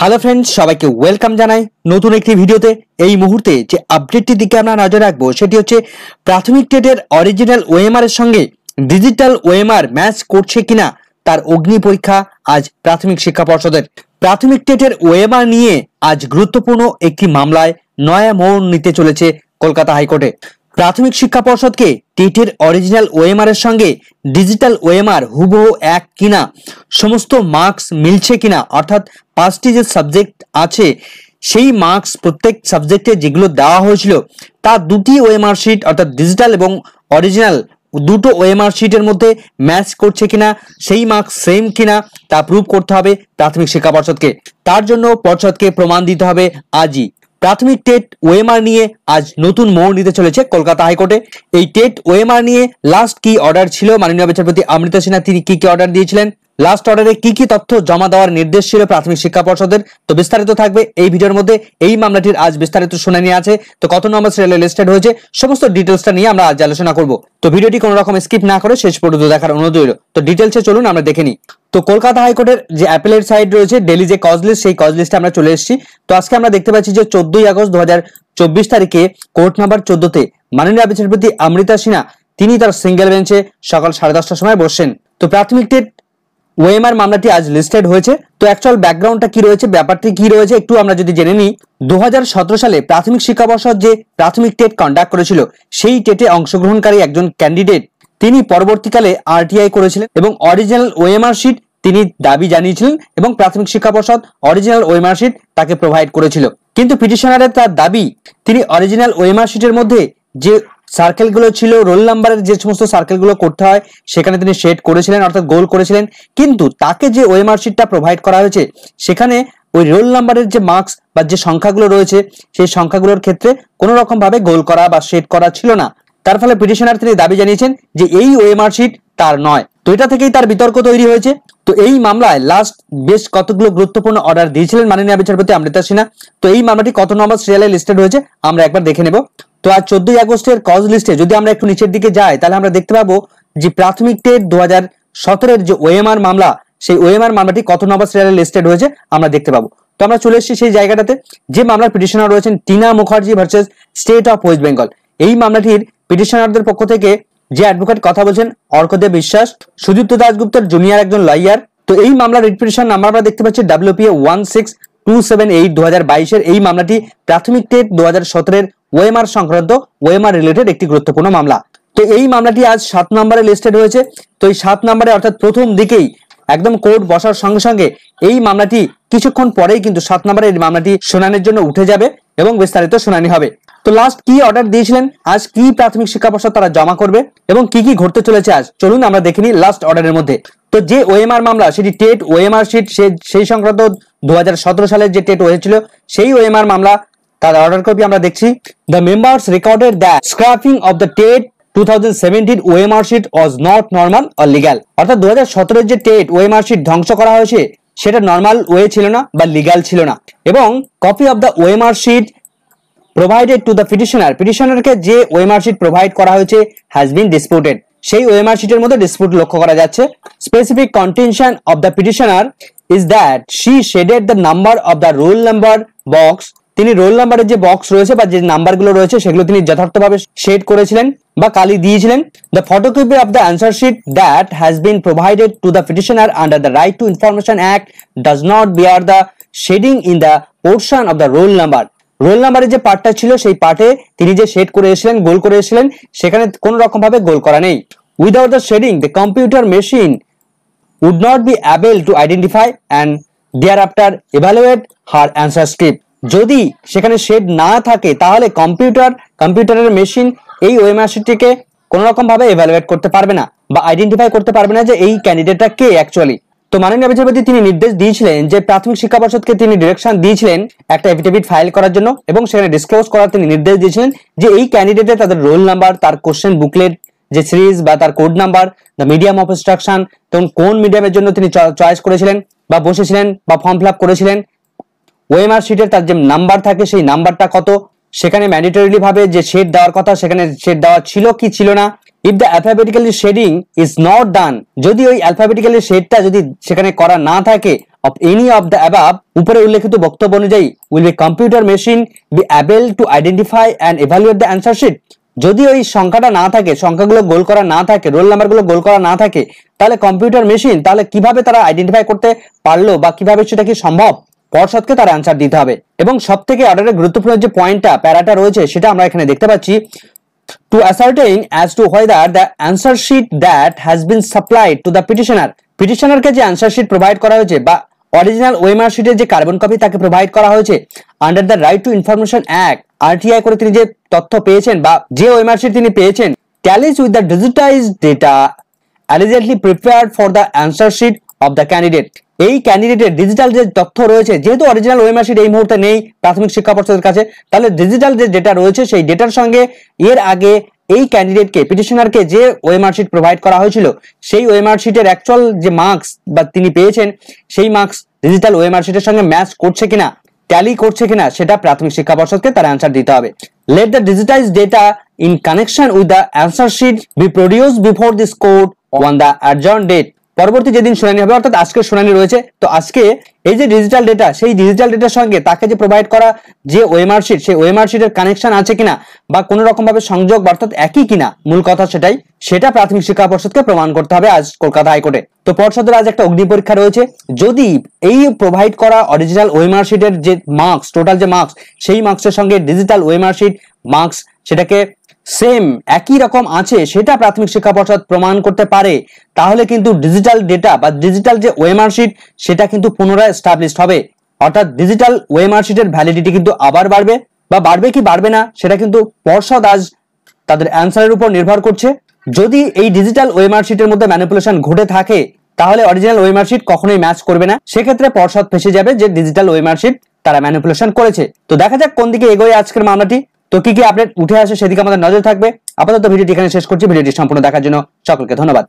hello friends সবাইকে welcome জানাই নতুন একটি ভিডিওতে এই মুহূর্তে যে আপডেটটির দিকে আমরা নজর রাখবো সেটি হচ্ছে প্রাথমিক টেটের অরিজিনাল ওএমআর এর সঙ্গে ডিজিটাল ওএমআর ম্যাচ করছে কিনা তার অগ্নি পরীক্ষা আজ প্রাথমিক শিক্ষা পর্ষদের প্রাথমিক টেটের ওএমআর নিয়ে আজ গুরুত্বপূর্ণ একটি মামলায় নয়া মোড় নিতে চলেছে কলকাতা হাইকোর্টে প্রাথমিক শিক্ষা পর্ষদকে টেটের অরিজিনাল ওএমআর এর সঙ্গে ডিজিটাল ওএমআর হুবহু এক কিনা সমস্ত মার্কস মিলছে কিনা অর্থাৎ পাঁচটি যে সাবজেক্ট আছে সেই মার্কস প্রত্যেক সাবজেক্টে যেগুলো দেওয়া হয়েছিল তা দুটি ওএমআর শিট অর্থাৎ ডিজিটাল এবং অরিজিনাল দুটো ওএমআর শিটের মধ্যে ম্যাচ করছে কিনা সেই মার্কস সেম কিনা তা প্রুভ করতে হবে প্রাথমিক শিক্ষা পর্ষদকে তার জন্য পর্ষদকে প্রমাণ দিতে হবে আজই প্রাথমিক টেট ওএমআর নিয়ে আজ নতুন মোড় নিতে চলেছে কলকাতা হাইকোর্টে এই টেট ওএমআর নিয়ে লাস্ট কি অর্ডার ছিল মাননীয় বিচারপতি অমৃতা সিনহা তিনি কি কি অর্ডার দিয়েছিলেন লাস্ট অর্ডারে কি কি তথ্য জমা দেওয়ার নির্দেশ ছিল প্রাথমিক শিক্ষা পর্ষদের তো বিস্তারিত থাকবে এই ভিডিওর মধ্যে এই মামলাটির আজ বিস্তারিত শুনানি আছে তো কত নম্বর সিরিয়ালে লিস্টেড হয়েছে সমস্ত ডিটেলসটা নিয়ে আমরা আজ আলোচনা করব তো ভিডিওটি কোনো রকম স্কিপ না করে শেষ পর্যন্ত দেখার অনুরোধ রইল তো ডিটেলসে চলুন আমরা দেখে নিই তো কলকাতা হাইকোর্টের যে অ্যাপেলের সাইড রয়েছে ডেলি যে কজ লিস্ট সেই কজ লিস্টে আমরা চলে এসেছি তো আজকে আমরা দেখতে পাচ্ছি যে চোদ্দই আগস্ট দু চব্বিশ তারিখে কোর্ট নাম্বার চোদ্দতে মাননীয় বিচারপতি অমৃতা সিনহা তিনি তার সিঙ্গেল বেঞ্চে সকাল সাড়ে দশটার সময় বসেন তো প্রাথমিক টেট ওয়েমার মামলাটি আজ লিস্টেড হয়েছে তো অ্যাকচুয়াল ব্যাকগ্রাউন্ডটা কি রয়েছে ব্যাপারটি কি রয়েছে একটু আমরা যদি জেনে নিই দু সালে প্রাথমিক শিক্ষাবর্ষ যে প্রাথমিক টেট কন্ডাক্ট করেছিল সেই টেটে অংশগ্রহণকারী একজন ক্যান্ডিডেট তিনি পরবর্তীকালে আরটিআই করেছিলেন এবং অরিজিনাল ওয়েমার শিট তিনি দাবি জানিয়েছিলেন এবং প্রাথমিক শিক্ষা পর্ষদ অরিজিনাল ওয়েমার শিট তাকে প্রোভাইড করেছিল কিন্তু পিটিশনারের তার দাবি তিনি অরিজিনাল ওয়েমার শিটের মধ্যে যে সার্কেলগুলো ছিল রোল নাম্বারের যে সমস্ত সার্কেলগুলো করতে হয় সেখানে তিনি সেট করেছিলেন অর্থাৎ গোল করেছিলেন কিন্তু তাকে যে ওএমআর শিটটা প্রোভাইড করা হয়েছে সেখানে ওই রোল নাম্বারের যে মার্কস বা যে সংখ্যাগুলো রয়েছে সেই সংখ্যাগুলোর ক্ষেত্রে কোনো রকমভাবে গোল করা বা সেট করা ছিল না তার ফলে পিটিশনার তিনি দাবি জানিয়েছেন যে এই ওএমআর শিট তার নয় তো এটা থেকেই তার বিতর্ক তৈরি হয়েছে তো এই মামলায় লাস্ট বেশ কতগুলো গুরুত্বপূর্ণ অর্ডার দিয়েছিলেন মাননীয় বিচারপতি অমৃতা সিনহা তো এই মামলাটি কত নম্বর সিরিয়ালে লিস্টেড হয়েছে আমরা একবার দেখে নেব তো আর চোদ্দই আগস্টের কজ লিস্টে যদি আমরা একটু নিচের দিকে যাই তাহলে আমরা দেখতে পাবো যে প্রাথমিক টেট দু হাজার সতেরোর যে ওএমআর মামলা সেই ওএমআর মামলাটি কত নম্বর সিরিয়ালে লিস্টেড হয়েছে আমরা দেখতে পাবো তো আমরা চলে এসেছি সেই জায়গাটাতে যে মামলার পিটিশনার রয়েছেন Tina Mukherjee versus state of West Bengal এই মামলাটির পিটিশনারদের পক্ষ থেকে যে অ্যাডভোকেট কথা বলছেন অর্কদেব বিশ্বাস সুদীপ্ত দাসগুপ্তর জুনিয়র একজন লয়ার তো এই মামলার রিপিটিশন নাম্বার আমরা দেখতে পাচ্ছি WPA one six two seven eight দু হাজার বাইশের এই মামলাটি প্রাথমিক টেট দু হাজার সতেরোর ওয়েমার সংক্রান্ত ওয়েমার রিলেটেড একটি গুরুত্বপূর্ণ মামলা তো এই মামলাটি আজ সাত নম্বরে লিস্টেড হয়েছে তো এই সাত নম্বরে অর্থাৎ প্রথম দিকেই একদম কোর্ট বসার সঙ্গে সঙ্গে এই মামলাটি কিছুক্ষণ পরেই কিন্তু সাত এই মামলাটি শুনানির জন্য উঠে যাবে এবং বিস্তারিত শুনানি হবে তো লাস্ট কি অর্ডার দিয়েছিলেন আজ কি প্রাথমিক শিক্ষা পর্ষদ তারা জমা করবে এবং কি কি ঘটতে চলেছে আজ চলুন আমরা দেখে নিই লাস্ট অর্ডারের মধ্যে তো যে ওএমআর মামলা সেটি টেট ওএমআর শিট সেই সংক্রান্ত দু সালের যে টেট হয়েছিল সেই ওএমআর মামলা তার অর্ডার কপি আমরা দেখছি the members recorded the scraping of the TET OMR sheet normal or অর্থাৎ যে টেট ওএমআর শিট ধ্বংস করা হয়েছে সেটা নর্মাল ওয়ে ছিল না বা লিগ্যাল ছিল না এবং copy of the OMR sheet provided to the petitioner পিটিশনারকে যে ওয়েমার্কশিট প্রোভাইড করা হয়েছে হ্যাজ বিন ডিসপুটেড সেই ওয়েমার্কশিটের মধ্যে ডিসপুট লক্ষ্য করা যাচ্ছে specific contention of the petitioner is that she shaded the number of the roll number box তিনি রোল নাম্বারের যে বক্স রয়েছে বা যে নাম্বারগুলো রয়েছে সেগুলো তিনি যথার্থভাবে শেড করেছিলেন বা কালি দিয়েছিলেন the photocopy of the answer sheet that has been provided to the petitioner under the right to information act does not bear the shading in the portion of the roll number roll নাম্বারের যে পার্টটা ছিল সেই পার্টে তিনি যে shade করে এসেছিলেন গোল করে এসেছিলেন সেখানে কোনো রকমভাবে গোল করা নেই without the shading the computer machine would not be able to identify and thereafter evaluate her answer script যদি সেখানে শেড না থাকে তাহলে কম্পিউটার কম্পিউটারের মেশিন এই ওয়েমার্সিটিকে কোনো রকমভাবে এভালুয়েট করতে পারবে না বা আইডেন্টিফাই করতে পারবে না যে এই ক্যান্ডিডেটটা কে অ্যাকচুয়ালি তো মাননীয় বিচারপতি তিনি নির্দেশ দিয়েছিলেন যে প্রাথমিক শিক্ষা পর্ষদকে তিনি ডিরেকশন দিয়েছিলেন একটা এফিডেভিট ফাইল করার জন্য এবং সেখানে ডিসক্লোজ করার তিনি নির্দেশ দিয়েছিলেন যে এই ক্যান্ডিডেটে তাদের রোল নাম্বার তার কোশ্চেন বুকলেট যে সিরিজ বা তার code number the medium of instruction তখন কোন মিডিয়ামের জন্য তিনি চয়েস করেছিলেন বা বসেছিলেন বা ফর্ম ফিল করেছিলেন ওয়েমার শিটের তার যে নাম্বার থাকে সেই নাম্বারটা কত সেখানে ভাবে যে শেড দেওয়ার কথা সেখানে শেড দেওয়া ছিল কি ছিল না if the alphabetically shading is not done যদি ওই অ্যালফাবেটিক্যালি শেডটা যদি সেখানে করা না থাকে of any of the above উপরে উল্লেখিত বক্তব্য অনুযায়ী will be computer machine be able to identify and evaluate the answer sheet যদি ওই সংখ্যাটা না থাকে সংখ্যাগুলো গোল করা না থাকে রোল নাম্বারগুলো গোল করা না থাকে তাহলে কম্পিউটার মেশিন তাহলে কিভাবে তারা আইডেন্টিফাই করতে পারলো বা কিভাবে সেটা কি সম্ভব পর্ষদকে তার অ্যান্সার দিতে হবে এবং সব থেকে অর্ডারের গুরুত্বপূর্ণ যে পয়েন্টটা প্যারাটা রয়েছে সেটা আমরা এখানে দেখতে পাচ্ছি to ascertain as to whether the answer sheet that has been supplied to the petitioner পিটিশনারকে যে অ্যান্সার শিট প্রোভাইড করা হয়েছে বা অরিজিনাল ওয়েমার শিটের যে কার্বন কপি তাকে প্রোভাইড করা হয়েছে under the right to information act RTI করে তিনি যে তথ্য পেয়েছেন বা যে ওয়েমার শিট তিনি পেয়েছেন tallies with the digitize data allegedly prepared for the answer sheet of the candidate এই ক্যান্ডিডেটের ডিজিটাল যে তথ্য রয়েছে যেহেতু অরিজিনাল ওএমআর শিট এই মুহূর্তে নেই প্রাথমিক শিক্ষা পর্ষদের কাছে তাহলে ডিজিটাল যে ডেটা রয়েছে সেই ডেটার সঙ্গে এর আগে এই ক্যান্ডিডেটকে পিটিশনারকে যে ওএমআর শিট প্রোভাইড করা হয়েছিল সেই ওএমআর শিটের অ্যাকচুয়াল যে মার্কস বা তিনি পেয়েছেন সেই মার্কস ডিজিটাল ওএমআর শিটের সঙ্গে ম্যাচ করছে কিনা ট্যালি করছে কিনা সেটা প্রাথমিক শিক্ষা পর্ষদকে তার অ্যান্সার দিতে হবে let the digitize data in connection with the answer sheet be produce before this court on the adjourn date পরবর্তী যেদিন শুনানি হবে অর্থাৎ আজকে শুনানি রয়েছে তো আজকে এই যে ডিজিটাল ডেটা সেই ডিজিটাল ডেটার সঙ্গে তাকে যে প্রোভাইড করা যে ওয়েমারশিট সেই ওয়েমার শিটের কানেকশন আছে কিনা বা কোনো রকমভাবে সংযোগ অর্থাৎ একই কিনা মূল কথা সেটাই সেটা প্রাথমিক শিক্ষা পর্ষদকে প্রমাণ করতে হবে আজ কলকাতা হাইকোর্টে তো পর্ষদের আজ একটা অগ্নি পরীক্ষা রয়েছে যদি এই প্রোভাইড করা অরিজিনাল ওয়েমার যে মার্কস টোটাল যে মার্কস সেই মার্কসের সঙ্গে ডিজিটাল ওয়েমারশিট মার্কস সেটাকে সেম একই রকম আছে সেটা প্রাথমিক শিক্ষা পর্ষদ প্রমাণ করতে পারে তাহলে কিন্তু ডিজিটাল ডেটা বা ডিজিটাল যে ওয়েমার্কশিট সেটা কিন্তু পুনরায় স্টাবলিশ হবে অর্থাৎ ডিজিটাল ওয়েমার ভ্যালিডিটি কিন্তু আবার বাড়বে বা বাড়বে কি বাড়বে না সেটা কিন্তু পর্ষদ আজ তাদের অ্যান্সারের উপর নির্ভর করছে যদি এই ডিজিটাল ওয়েমার মধ্যে ম্যানিপুলেশন ঘটে থাকে তাহলে অরিজিনাল ওয়েমার্কশিট কখনোই ম্যাচ করবে না সেক্ষেত্রে পর্ষদ ফেসে যাবে যে ডিজিটাল ওয়েমার্কশিট তারা ম্যানিপুলেশন করেছে তো দেখা যাক কোন দিকে এগোয় আজকের মামলাটি তো কি কি আপডেট উঠে আসে সেদিকে আমাদের নজর থাকবে আপাতত ভিডিওটি এখানে শেষ করছি ভিডিওটি সম্পূর্ণ দেখার জন্য সকলকে ধন্যবাদ